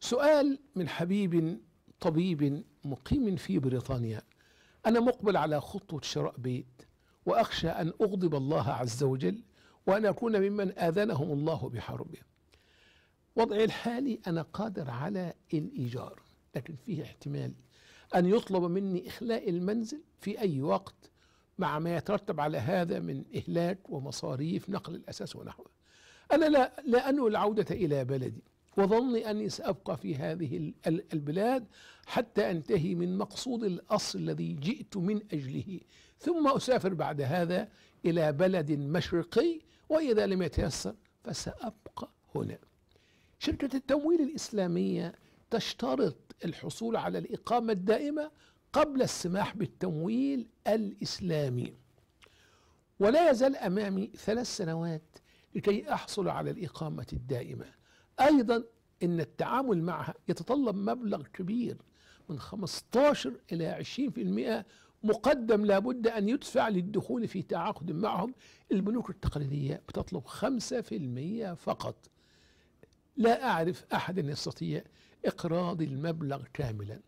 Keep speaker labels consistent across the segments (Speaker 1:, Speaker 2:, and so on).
Speaker 1: سؤال من حبيب طبيب مقيم في بريطانيا أنا مقبل على خطوة شراء بيت وأخشى أن أغضب الله عز وجل وأن أكون ممن آذنهم الله بحربه وضعي الحالي أنا قادر على الإيجار لكن فيه احتمال أن يطلب مني إخلاء المنزل في أي وقت مع ما يترتب على هذا من إهلاك ومصاريف نقل الأساس ونحوه أنا لا, لا أنوي العودة إلى بلدي وظني أني سأبقى في هذه البلاد حتى أنتهي من مقصود الأصل الذي جئت من أجله ثم أسافر بعد هذا إلى بلد مشرقي وإذا لم يتيسر فسأبقى هنا شركة التمويل الإسلامية تشترط الحصول على الإقامة الدائمة قبل السماح بالتمويل الإسلامي ولا يزال أمامي ثلاث سنوات لكي أحصل على الإقامة الدائمة أيضا أن التعامل معها يتطلب مبلغ كبير من 15 إلى 20% مقدم لابد أن يدفع للدخول في تعاقد معهم البنوك التقليدية بتطلب 5% فقط لا أعرف أحد يستطيع إقراض المبلغ كاملا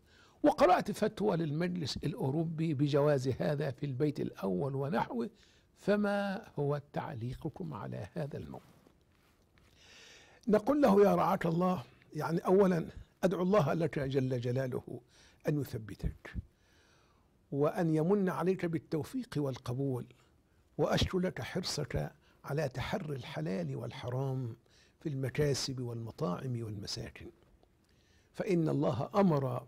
Speaker 1: وقرأت فتوى للمجلس الأوروبي بجواز هذا في البيت الأول ونحوه فما هو تعليقكم على هذا الموضوع نقول له يا رعاك الله يعني أولا أدعو الله لك جل جلاله أن يثبتك وأن يمن عليك بالتوفيق والقبول وأشكو لك حرصك على تحري الحلال والحرام في المكاسب والمطاعم والمساكن فإن الله أمر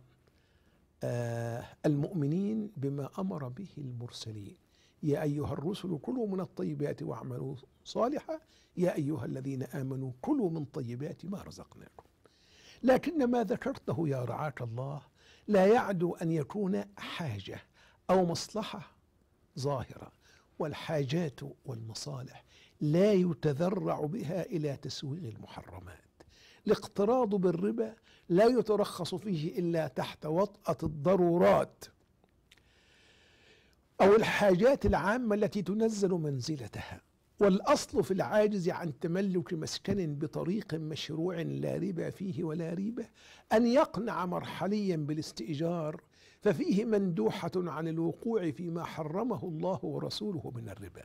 Speaker 1: آه، المؤمنين بما أمر به المرسلين يا أيها الرسل كلوا من الطيبات واعملوا صالحا يا أيها الذين آمنوا كلوا من طيبات ما رزقناكم لكن ما ذكرته يا رعاك الله لا يعدو أن يكون حاجة أو مصلحة ظاهرة والحاجات والمصالح لا يتذرع بها إلى تسويغ المحرمات الاقتراض بالربا لا يترخص فيه إلا تحت وطأة الضرورات أو الحاجات العامة التي تنزل منزلتها والأصل في العاجز عن تملك مسكن بطريق مشروع لا ربا فيه ولا ريبة أن يقنع مرحليا بالاستئجار ففيه مندوحة عن الوقوع فيما حرمه الله ورسوله من الربا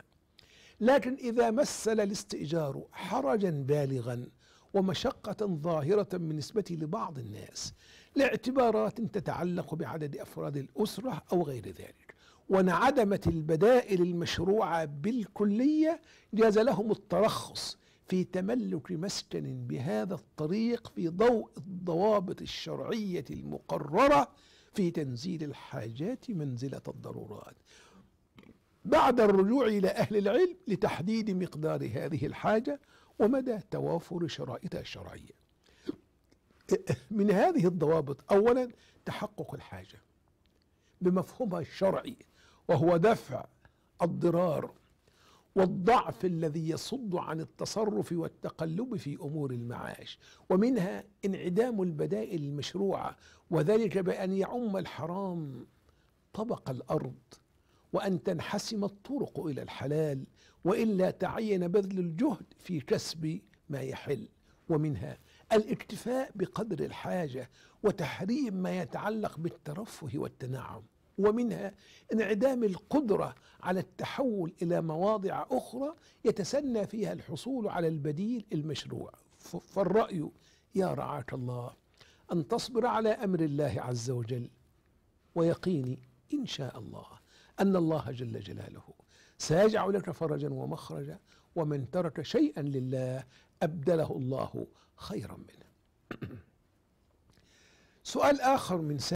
Speaker 1: لكن إذا مثل الاستئجار حرجا بالغا ومشقة ظاهرة بالنسبة لبعض الناس لاعتبارات تتعلق بعدد أفراد الأسرة أو غير ذلك وانعدمت البدائل المشروعة بالكلية جاز لهم الترخص في تملك مسكن بهذا الطريق في ضوء الضوابط الشرعية المقررة في تنزيل الحاجات منزلة الضرورات بعد الرجوع إلى أهل العلم لتحديد مقدار هذه الحاجة ومدى توافر شرائطها الشرعية من هذه الضوابط أولا تحقق الحاجة بمفهومها الشرعي وهو دفع الضرار والضعف الذي يصد عن التصرف والتقلب في امور المعاش ومنها انعدام البدائل المشروعه وذلك بان يعم الحرام طبق الارض وان تنحسم الطرق الى الحلال والا تعين بذل الجهد في كسب ما يحل ومنها الاكتفاء بقدر الحاجه وتحريم ما يتعلق بالترفه والتنعم ومنها انعدام القدرة على التحول إلى مواضع أخرى يتسنى فيها الحصول على البديل المشروع فالرأي يا رعاك الله أن تصبر على أمر الله عز وجل ويقيني إن شاء الله أن الله جل جلاله سيجعل لك فرجا ومخرجا ومن ترك شيئا لله أبدله الله خيرا منه سؤال آخر من سنة